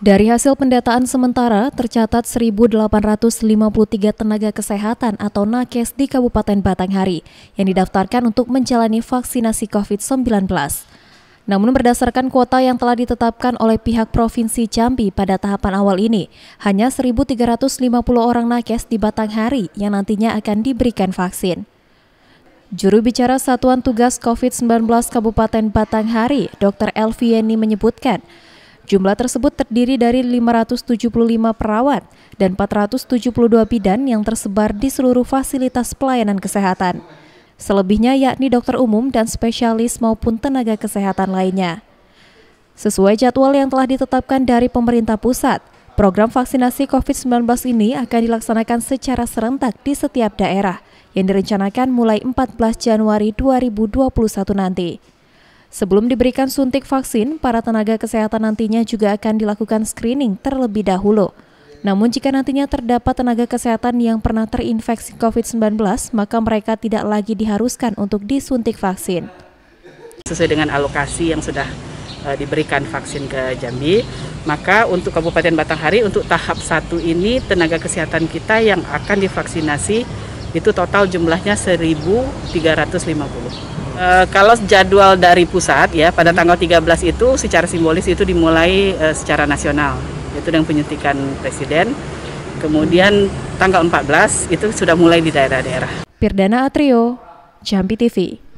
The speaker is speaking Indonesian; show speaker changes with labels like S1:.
S1: Dari hasil pendataan sementara, tercatat 1.853 tenaga kesehatan atau nakes di Kabupaten Batanghari yang didaftarkan untuk menjalani vaksinasi COVID-19. Namun berdasarkan kuota yang telah ditetapkan oleh pihak Provinsi Jambi pada tahapan awal ini, hanya 1.350 orang nakes di Batanghari yang nantinya akan diberikan vaksin. Juru bicara Satuan Tugas COVID-19 Kabupaten Batanghari, Dr. Elvieni menyebutkan, Jumlah tersebut terdiri dari 575 perawat dan 472 bidan yang tersebar di seluruh fasilitas pelayanan kesehatan. Selebihnya yakni dokter umum dan spesialis maupun tenaga kesehatan lainnya. Sesuai jadwal yang telah ditetapkan dari pemerintah pusat, program vaksinasi COVID-19 ini akan dilaksanakan secara serentak di setiap daerah yang direncanakan mulai 14 Januari 2021 nanti. Sebelum diberikan suntik vaksin, para tenaga kesehatan nantinya juga akan dilakukan screening terlebih dahulu. Namun jika nantinya terdapat tenaga kesehatan yang pernah terinfeksi COVID-19, maka mereka tidak lagi diharuskan untuk disuntik vaksin.
S2: Sesuai dengan alokasi yang sudah e, diberikan vaksin ke Jambi, maka untuk Kabupaten Batanghari untuk tahap satu ini tenaga kesehatan kita yang akan divaksinasi itu total jumlahnya 1.350 e, kalau jadwal dari pusat ya pada tanggal 13 itu secara simbolis itu dimulai e, secara nasional itu dengan penyuntikan presiden. Kemudian tanggal 14 itu sudah mulai di daerah-daerah.
S1: Pirdana Atrio, Jambi TV.